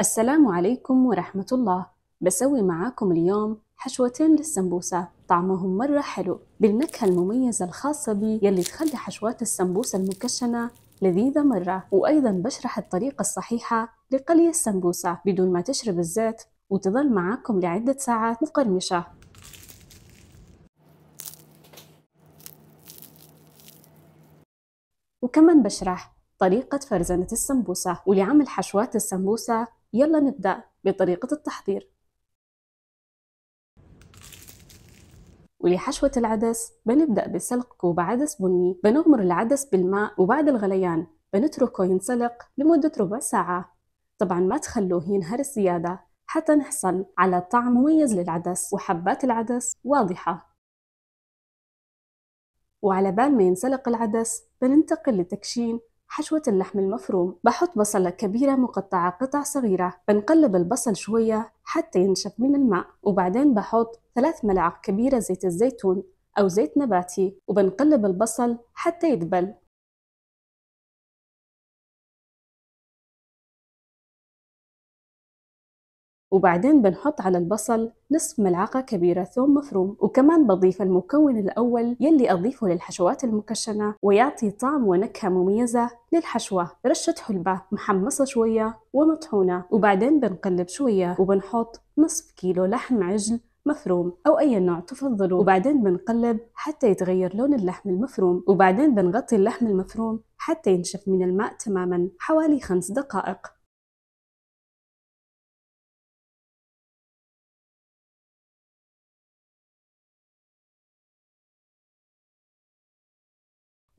السلام عليكم ورحمة الله بسوي معاكم اليوم حشوتين للسمبوسة طعمهم مرة حلو بالنكهة المميزة الخاصة بي يلي تخلي حشوات السمبوسة المكشنة لذيذة مرة وأيضا بشرح الطريقة الصحيحة لقلي السمبوسة بدون ما تشرب الزيت وتظل معاكم لعدة ساعات مقرمشة وكمان بشرح طريقة فرزنة السمبوسة ولعمل حشوات السمبوسة يلا نبدأ بطريقة التحضير ولحشوة العدس بنبدأ بسلق كوب عدس بني بنغمر العدس بالماء وبعد الغليان بنتركه ينسلق لمدة ربع ساعة طبعا ما تخلوه ينهر زيادة حتى نحصل على طعم مميز للعدس وحبات العدس واضحة وعلى بال ما ينسلق العدس بننتقل لتكشين حشوة اللحم المفروم بحط بصلة كبيرة مقطعة قطع صغيرة بنقلب البصل شوية حتى ينشف من الماء وبعدين بحط ثلاث ملاعق كبيرة زيت الزيتون أو زيت نباتي وبنقلب البصل حتى يدبل وبعدين بنحط على البصل نصف ملعقة كبيرة ثوم مفروم وكمان بضيف المكون الأول يلي أضيفه للحشوات المكشنة ويعطي طعم ونكهة مميزة للحشوة رشة حلبة محمصة شوية ومطحونة وبعدين بنقلب شوية وبنحط نصف كيلو لحم عجل مفروم أو أي نوع تفضلوا وبعدين بنقلب حتى يتغير لون اللحم المفروم وبعدين بنغطي اللحم المفروم حتى ينشف من الماء تماما حوالي خمس دقائق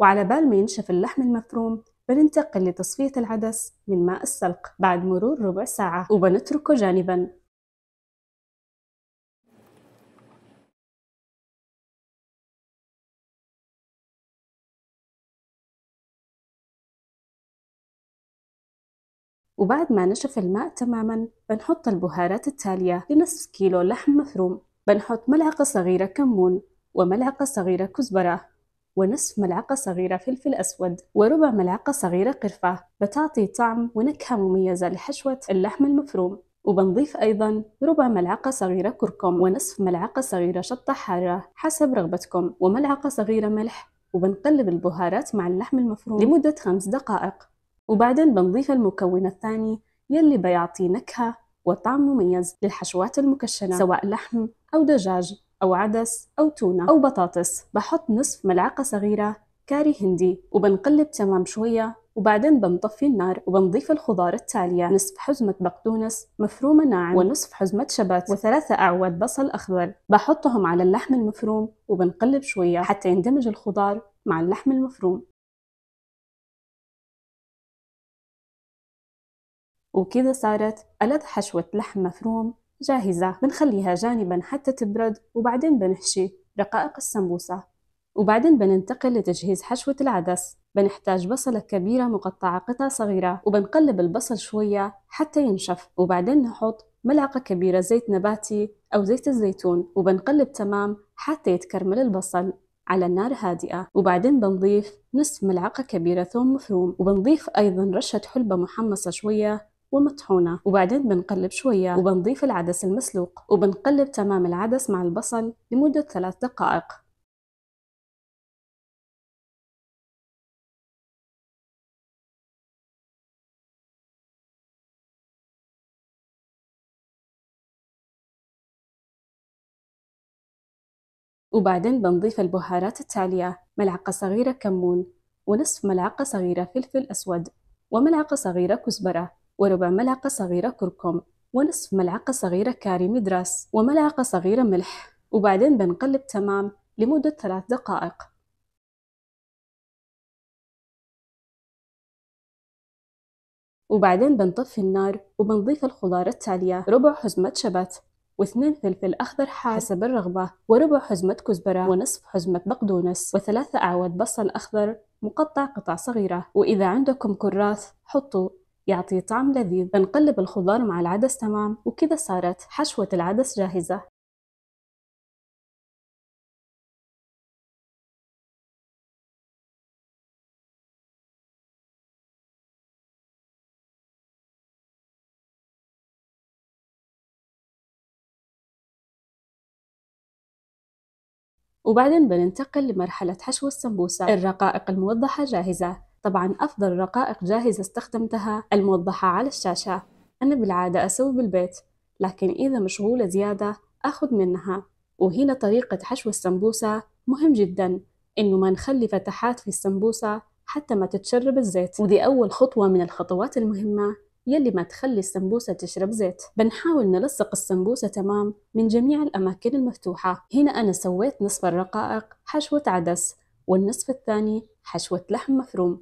وعلى بال ما ينشف اللحم المفروم بننتقل لتصفية العدس من ماء السلق بعد مرور ربع ساعة وبنتركه جانباً وبعد ما نشف الماء تماما بنحط البهارات التالية لنصف كيلو لحم مفروم بنحط ملعقة صغيرة كمون وملعقة صغيرة كزبرة ونصف ملعقة صغيرة فلفل أسود وربع ملعقة صغيرة قرفة بتعطي طعم ونكهة مميزة لحشوة اللحم المفروم وبنضيف أيضا ربع ملعقة صغيرة كركم ونصف ملعقة صغيرة شطة حارة حسب رغبتكم وملعقة صغيرة ملح وبنقلب البهارات مع اللحم المفروم لمدة خمس دقائق وبعدين بنضيف المكون الثاني يلي بيعطي نكهة وطعم مميز للحشوات المكشنة سواء لحم أو دجاج أو عدس أو تونة أو بطاطس بحط نصف ملعقة صغيرة كاري هندي وبنقلب تمام شوية وبعدين بنطفي النار وبنضيف الخضار التالية نصف حزمة بقدونس مفرومة ناعم ونصف حزمة شبت وثلاثة أعواد بصل أخضر بحطهم على اللحم المفروم وبنقلب شوية حتى يندمج الخضار مع اللحم المفروم وكذا صارت ألذ حشوة لحم مفروم جاهزة بنخليها جانبا حتى تبرد وبعدين بنحشي رقائق السمبوسة وبعدين بننتقل لتجهيز حشوة العدس بنحتاج بصلة كبيرة مقطعة قطع صغيرة وبنقلب البصل شوية حتى ينشف وبعدين نحط ملعقة كبيرة زيت نباتي أو زيت الزيتون وبنقلب تمام حتى يتكرمل البصل على النار هادئة وبعدين بنضيف نصف ملعقة كبيرة ثوم مفروم وبنضيف أيضا رشة حلبة محمصة شوية ومطحونة وبعدين بنقلب شوية وبنضيف العدس المسلوق وبنقلب تمام العدس مع البصل لمدة ثلاث دقائق وبعدين بنضيف البهارات التالية ملعقة صغيرة كمون ونصف ملعقة صغيرة فلفل أسود وملعقة صغيرة كزبرة وربع ملعقة صغيرة كركم ونصف ملعقة صغيرة كاري مدرس وملعقة صغيرة ملح وبعدين بنقلب تمام لمدة ثلاث دقائق وبعدين بنطفي النار وبنضيف الخضار التالية ربع حزمة شبت واثنين فلفل أخضر حار حسب الرغبة وربع حزمة كزبرة ونصف حزمة بقدونس وثلاثة أعواد بصل أخضر مقطع قطع صغيرة وإذا عندكم كراث حطوا يعطي طعم لذيذ بنقلب الخضار مع العدس تمام وكذا صارت حشوة العدس جاهزة وبعدين بننتقل لمرحلة حشو السمبوسة الرقائق الموضحة جاهزة طبعا أفضل رقائق جاهزة استخدمتها الموضحة على الشاشة أنا بالعادة أسوي بالبيت لكن إذا مشغولة زيادة أخذ منها وهنا طريقة حشو السمبوسة مهم جدا إنه ما نخلي فتحات في السمبوسة حتى ما تتشرب الزيت ودي أول خطوة من الخطوات المهمة يلي ما تخلي السمبوسة تشرب زيت بنحاول نلصق السمبوسة تمام من جميع الأماكن المفتوحة هنا أنا سويت نصف الرقائق حشوة عدس والنصف الثاني حشوة لحم مفروم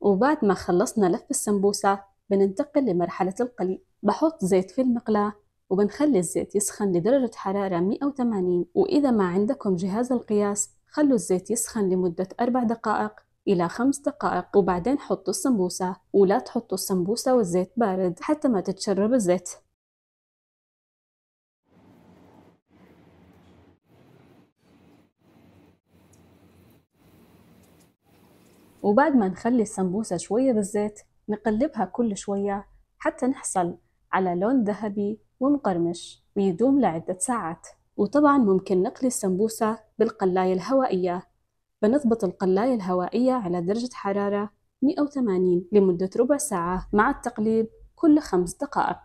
وبعد ما خلصنا لف السمبوسة بننتقل لمرحلة القلي بحط زيت في المقلاة وبنخلي الزيت يسخن لدرجة حرارة 180 وإذا ما عندكم جهاز القياس خلوا الزيت يسخن لمدة 4 دقائق إلى 5 دقائق وبعدين حطوا السمبوسة ولا تحطوا السمبوسة والزيت بارد حتى ما تتشرب الزيت وبعد ما نخلي السمبوسة شوية بالزيت نقلبها كل شوية حتى نحصل على لون ذهبي ومقرمش ويدوم لعدة ساعات وطبعا ممكن نقلي السمبوسة بالقلاية الهوائية بنضبط القلاية الهوائية على درجة حرارة 180 لمدة ربع ساعة مع التقليب كل خمس دقائق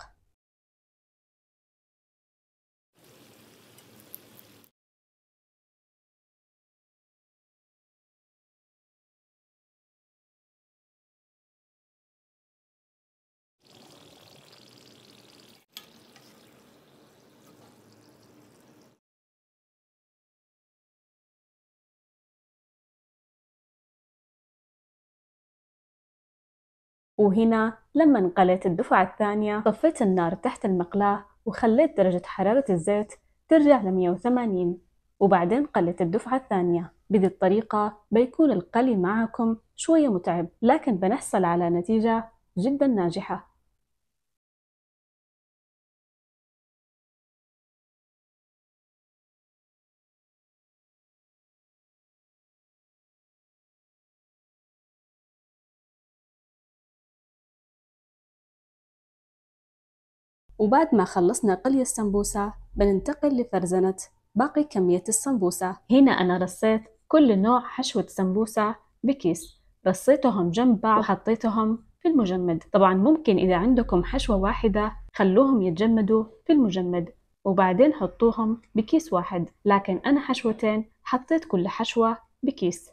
وهنا لما انقلت الدفعة الثانية طفيت النار تحت المقلاة وخليت درجة حرارة الزيت ترجع ل 180 وبعدين قلت الدفعة الثانية بذي الطريقة بيكون القلي معكم شوية متعب لكن بنحصل على نتيجة جدا ناجحة وبعد ما خلصنا قلي السمبوسة بننتقل لفرزنة باقي كمية السمبوسة هنا أنا رصيت كل نوع حشوة سمبوسة بكيس رصيتهم جنب بعض وحطيتهم في المجمد طبعا ممكن إذا عندكم حشوة واحدة خلوهم يتجمدوا في المجمد وبعدين حطوهم بكيس واحد لكن أنا حشوتين حطيت كل حشوة بكيس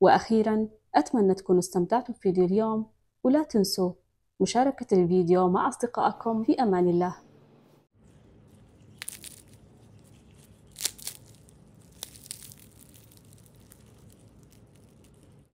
وأخيرا أتمنى تكونوا استمتعتوا بفيديو اليوم ولا تنسوا مشاركة الفيديو مع أصدقائكم في أمان الله